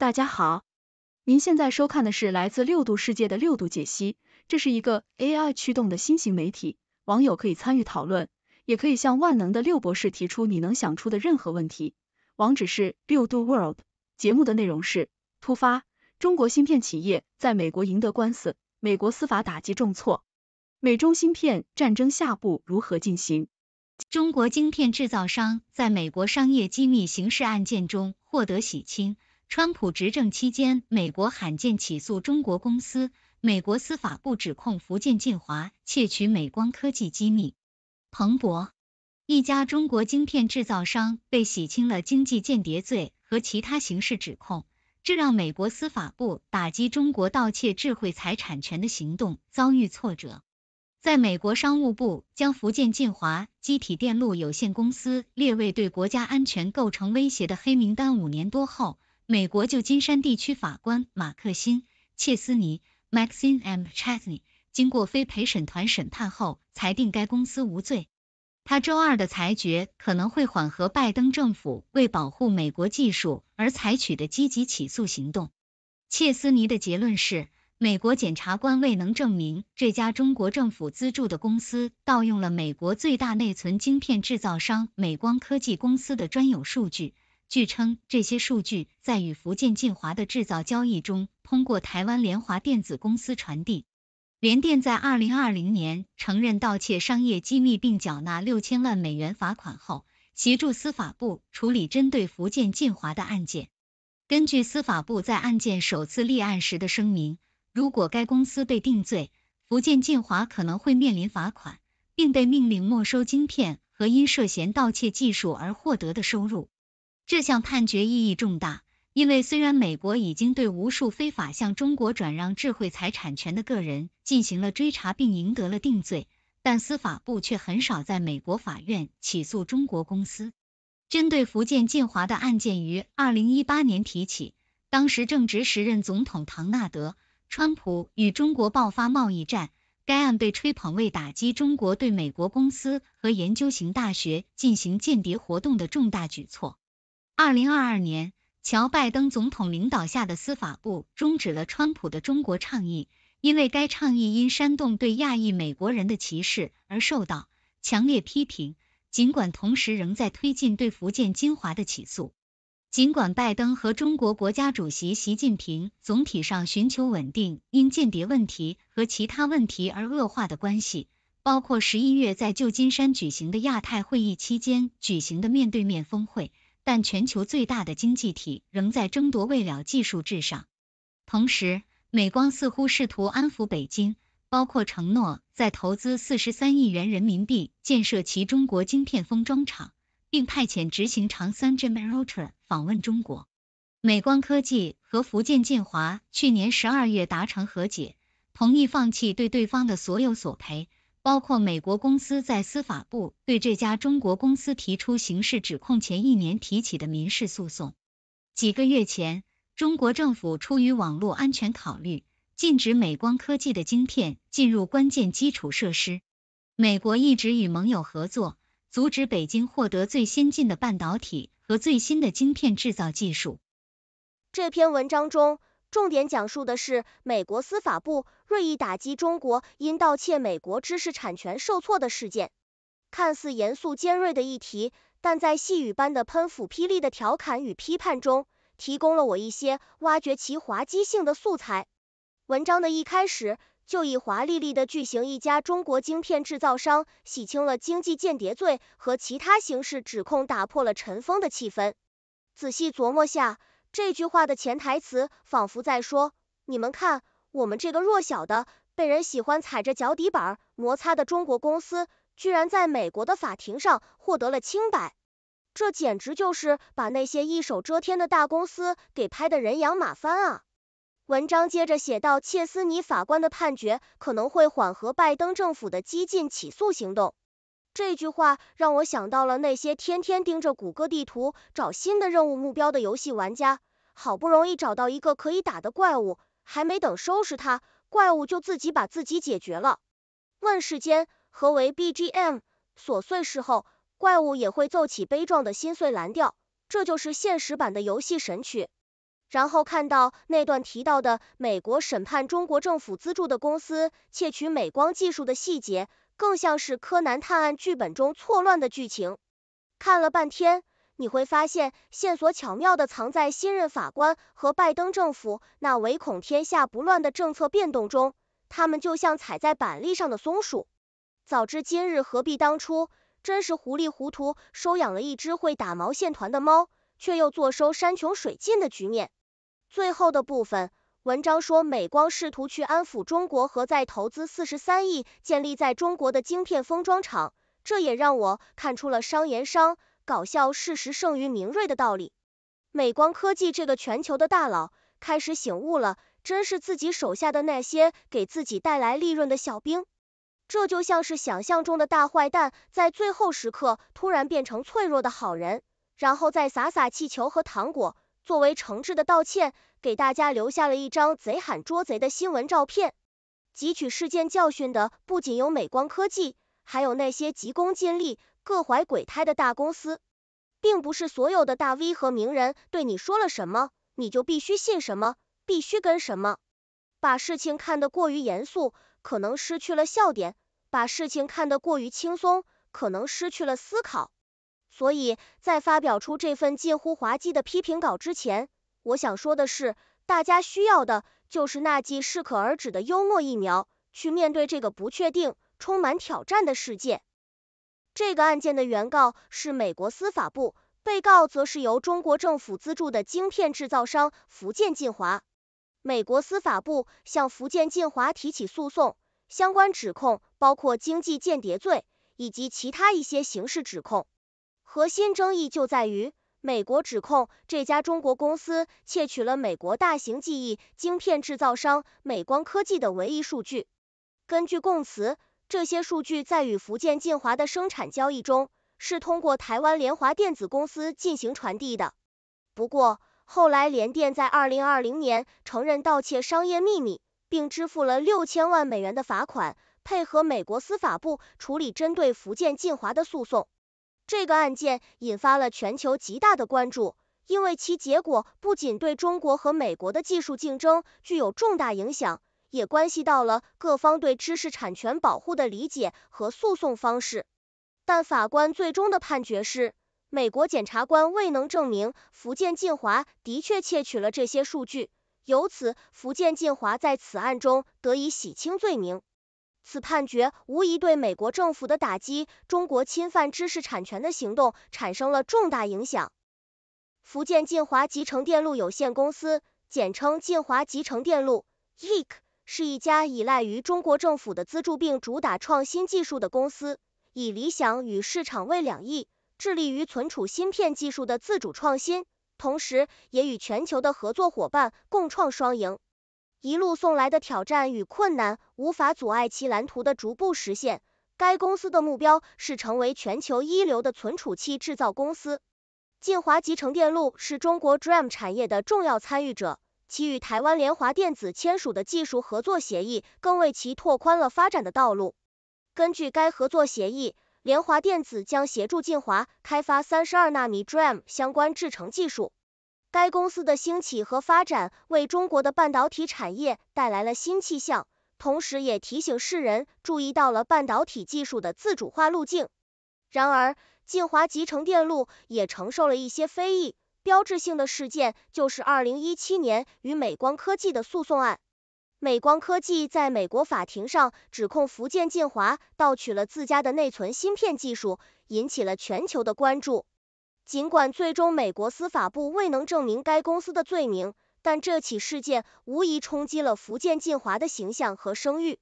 大家好，您现在收看的是来自六度世界的六度解析，这是一个 AI 驱动的新型媒体，网友可以参与讨论，也可以向万能的六博士提出你能想出的任何问题。网址是六度 world。节目的内容是：突发，中国芯片企业在美国赢得官司，美国司法打击重挫，美中芯片战争下步如何进行？中国晶片制造商在美国商业机密刑事案件中获得洗清。川普执政期间，美国罕见起诉中国公司。美国司法部指控福建晋华窃取美光科技机密。彭博一家中国晶片制造商被洗清了经济间谍罪和其他刑事指控，这让美国司法部打击中国盗窃智慧财产权的行动遭遇挫折。在美国商务部将福建晋华机体电路有限公司列为对国家安全构成威胁的黑名单五年多后。美国旧金山地区法官马克辛·切斯尼 （Maxine M. Chesney） 经过非陪审团审判后裁定该公司无罪。他周二的裁决可能会缓和拜登政府为保护美国技术而采取的积极起诉行动。切斯尼的结论是，美国检察官未能证明这家中国政府资助的公司盗用了美国最大内存晶片制造商美光科技公司的专有数据。据称，这些数据在与福建晋华的制造交易中，通过台湾联华电子公司传递。联电在二零二零年承认盗窃商业机密，并缴纳六千万美元罚款后，协助司法部处理针对福建晋华的案件。根据司法部在案件首次立案时的声明，如果该公司被定罪，福建晋华可能会面临罚款，并被命令没收晶片和因涉嫌盗窃技术而获得的收入。这项判决意义重大，因为虽然美国已经对无数非法向中国转让智慧财产权的个人进行了追查并赢得了定罪，但司法部却很少在美国法院起诉中国公司。针对福建晋华的案件于二零一八年提起，当时正值时任总统唐纳德·川普与中国爆发贸易战，该案被吹捧为打击中国对美国公司和研究型大学进行间谍活动的重大举措。二零二二年，乔·拜登总统领导下的司法部终止了川普的中国倡议，因为该倡议因煽动对亚裔美国人的歧视而受到强烈批评。尽管同时仍在推进对福建金华的起诉，尽管拜登和中国国家主席习近平总体上寻求稳定，因间谍问题和其他问题而恶化的关系，包括十一月在旧金山举行的亚太会议期间举行的面对面峰会。但全球最大的经济体仍在争夺未了技术制上。同时，美光似乎试图安抚北京，包括承诺在投资四十三亿元人民币建设其中国晶片封装厂，并派遣执行长三 Jim Rutter 访问中国。美光科技和福建建华去年十二月达成和解，同意放弃对对方的所有索赔。包括美国公司在司法部对这家中国公司提出刑事指控前一年提起的民事诉讼。几个月前，中国政府出于网络安全考虑，禁止美光科技的晶片进入关键基础设施。美国一直与盟友合作，阻止北京获得最先进的半导体和最新的晶片制造技术。这篇文章中。重点讲述的是美国司法部锐意打击中国因盗窃美国知识产权受挫的事件。看似严肃尖锐的议题，但在细雨般的喷斧霹雳的调侃与批判中，提供了我一些挖掘其滑稽性的素材。文章的一开始就以华丽丽的巨型一家中国晶片制造商洗清了经济间谍罪和其他刑事指控，打破了尘封的气氛。仔细琢磨下。这句话的潜台词仿佛在说，你们看，我们这个弱小的、被人喜欢踩着脚底板摩擦的中国公司，居然在美国的法庭上获得了清白，这简直就是把那些一手遮天的大公司给拍的人仰马翻啊！文章接着写到，切斯尼法官的判决可能会缓和拜登政府的激进起诉行动。这句话让我想到了那些天天盯着谷歌地图找新的任务目标的游戏玩家。好不容易找到一个可以打的怪物，还没等收拾他，怪物就自己把自己解决了。问世间何为 B G M？琐碎事后，怪物也会奏起悲壮的心碎蓝调，这就是现实版的游戏神曲。然后看到那段提到的美国审判中国政府资助的公司窃取美光技术的细节，更像是柯南探案剧本中错乱的剧情。看了半天。你会发现线索巧妙的藏在新任法官和拜登政府那唯恐天下不乱的政策变动中，他们就像踩在板栗上的松鼠。早知今日何必当初，真是糊里糊涂收养了一只会打毛线团的猫，却又坐收山穷水尽的局面。最后的部分，文章说美光试图去安抚中国和在投资四十三亿建立在中国的晶片封装厂，这也让我看出了商言商。搞笑，事实胜于明锐的道理。美光科技这个全球的大佬开始醒悟了，真是自己手下的那些给自己带来利润的小兵。这就像是想象中的大坏蛋在最后时刻突然变成脆弱的好人，然后再撒撒气球和糖果，作为诚挚的道歉，给大家留下了一张“贼喊捉贼”的新闻照片。汲取事件教训的不仅有美光科技，还有那些急功近利。各怀鬼胎的大公司，并不是所有的大 V 和名人对你说了什么，你就必须信什么，必须跟什么。把事情看得过于严肃，可能失去了笑点；把事情看得过于轻松，可能失去了思考。所以在发表出这份近乎滑稽的批评稿之前，我想说的是，大家需要的就是那剂适可而止的幽默疫苗，去面对这个不确定、充满挑战的世界。这个案件的原告是美国司法部，被告则是由中国政府资助的晶片制造商福建晋华。美国司法部向福建晋华提起诉讼，相关指控包括经济间谍罪以及其他一些刑事指控。核心争议就在于，美国指控这家中国公司窃取了美国大型记忆晶片制造商美光科技的唯一数据。根据供词。这些数据在与福建晋华的生产交易中，是通过台湾联华电子公司进行传递的。不过，后来联电在二零二零年承认盗窃商业秘密，并支付了六千万美元的罚款，配合美国司法部处理针对福建晋华的诉讼。这个案件引发了全球极大的关注，因为其结果不仅对中国和美国的技术竞争具有重大影响。也关系到了各方对知识产权保护的理解和诉讼方式。但法官最终的判决是，美国检察官未能证明福建晋华的确窃取了这些数据，由此福建晋华在此案中得以洗清罪名。此判决无疑对美国政府的打击中国侵犯知识产权的行动产生了重大影响。福建晋华集成电路有限公司，简称晋华集成电路 （HK）。是一家依赖于中国政府的资助并主打创新技术的公司，以理想与市场为两翼，致力于存储芯片技术的自主创新，同时也与全球的合作伙伴共创双赢。一路送来的挑战与困难无法阻碍其蓝图的逐步实现。该公司的目标是成为全球一流的存储器制造公司。晋华集成电路是中国 DRAM 产业的重要参与者。其与台湾联华电子签署的技术合作协议，更为其拓宽了发展的道路。根据该合作协议，联华电子将协助晋华开发三十二纳米 DRAM 相关制程技术。该公司的兴起和发展，为中国的半导体产业带来了新气象，同时也提醒世人注意到了半导体技术的自主化路径。然而，晋华集成电路也承受了一些非议。标志性的事件就是二零一七年与美光科技的诉讼案。美光科技在美国法庭上指控福建晋华盗取了自家的内存芯片技术，引起了全球的关注。尽管最终美国司法部未能证明该公司的罪名，但这起事件无疑冲击了福建晋华的形象和声誉。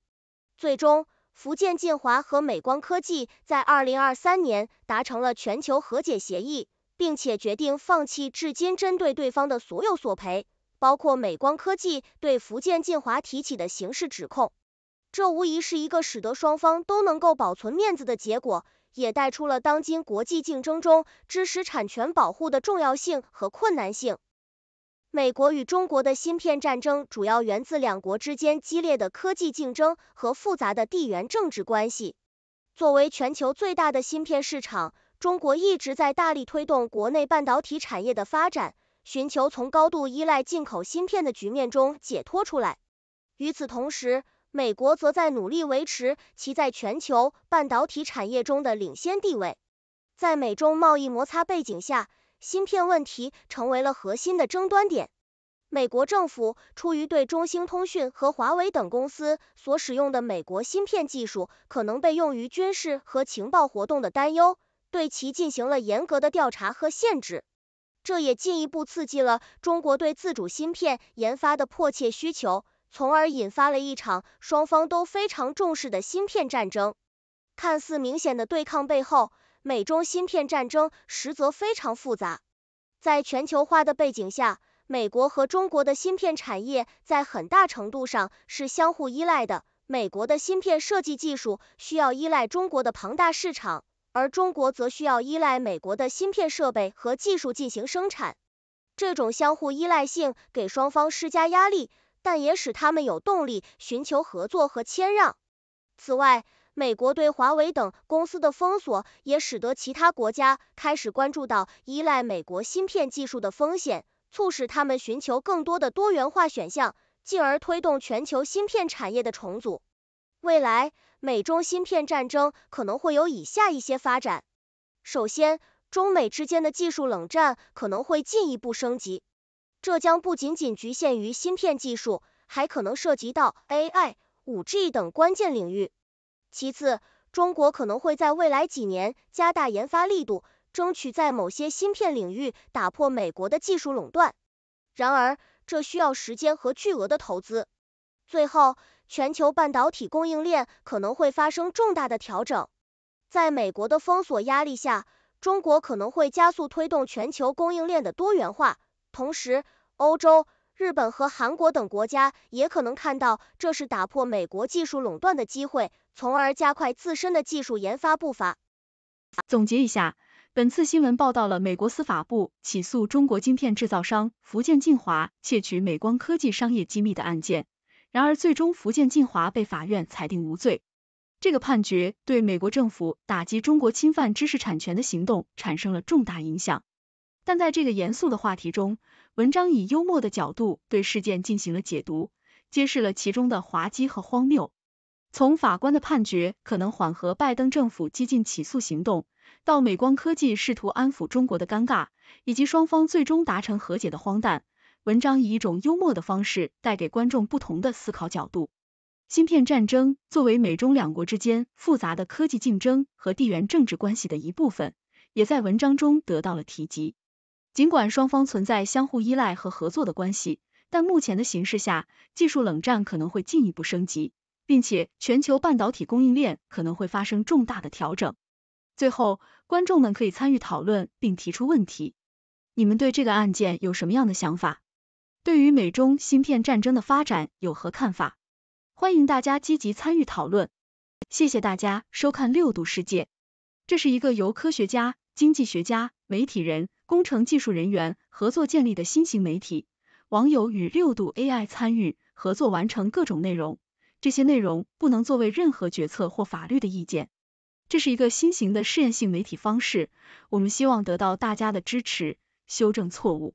最终，福建晋华和美光科技在二零二三年达成了全球和解协议。并且决定放弃至今针对对方的所有索赔，包括美光科技对福建晋华提起的刑事指控。这无疑是一个使得双方都能够保存面子的结果，也带出了当今国际竞争中知识产权保护的重要性和困难性。美国与中国的芯片战争主要源自两国之间激烈的科技竞争和复杂的地缘政治关系。作为全球最大的芯片市场。中国一直在大力推动国内半导体产业的发展，寻求从高度依赖进口芯片的局面中解脱出来。与此同时，美国则在努力维持其在全球半导体产业中的领先地位。在美中贸易摩擦背景下，芯片问题成为了核心的争端点。美国政府出于对中兴通讯和华为等公司所使用的美国芯片技术可能被用于军事和情报活动的担忧。对其进行了严格的调查和限制，这也进一步刺激了中国对自主芯片研发的迫切需求，从而引发了一场双方都非常重视的芯片战争。看似明显的对抗背后，美中芯片战争实则非常复杂。在全球化的背景下，美国和中国的芯片产业在很大程度上是相互依赖的。美国的芯片设计技术需要依赖中国的庞大市场。而中国则需要依赖美国的芯片设备和技术进行生产，这种相互依赖性给双方施加压力，但也使他们有动力寻求合作和谦让。此外，美国对华为等公司的封锁也使得其他国家开始关注到依赖美国芯片技术的风险，促使他们寻求更多的多元化选项，进而推动全球芯片产业的重组。未来美中芯片战争可能会有以下一些发展：首先，中美之间的技术冷战可能会进一步升级，这将不仅仅局限于芯片技术，还可能涉及到 AI、五 G 等关键领域。其次，中国可能会在未来几年加大研发力度，争取在某些芯片领域打破美国的技术垄断。然而，这需要时间和巨额的投资。最后，全球半导体供应链可能会发生重大的调整。在美国的封锁压力下，中国可能会加速推动全球供应链的多元化。同时，欧洲、日本和韩国等国家也可能看到这是打破美国技术垄断的机会，从而加快自身的技术研发步伐。总结一下，本次新闻报道了美国司法部起诉中国晶片制造商福建晋华窃取美光科技商业机密的案件。然而，最终福建晋华被法院裁定无罪。这个判决对美国政府打击中国侵犯知识产权的行动产生了重大影响。但在这个严肃的话题中，文章以幽默的角度对事件进行了解读，揭示了其中的滑稽和荒谬。从法官的判决可能缓和拜登政府激进起诉行动，到美光科技试图安抚中国的尴尬，以及双方最终达成和解的荒诞。文章以一种幽默的方式带给观众不同的思考角度。芯片战争作为美中两国之间复杂的科技竞争和地缘政治关系的一部分，也在文章中得到了提及。尽管双方存在相互依赖和合作的关系，但目前的形势下，技术冷战可能会进一步升级，并且全球半导体供应链可能会发生重大的调整。最后，观众们可以参与讨论并提出问题：你们对这个案件有什么样的想法？对于美中芯片战争的发展有何看法？欢迎大家积极参与讨论。谢谢大家收看六度世界。这是一个由科学家、经济学家、媒体人、工程技术人员合作建立的新型媒体。网友与六度 AI 参与合作完成各种内容，这些内容不能作为任何决策或法律的意见。这是一个新型的试验性媒体方式，我们希望得到大家的支持，修正错误。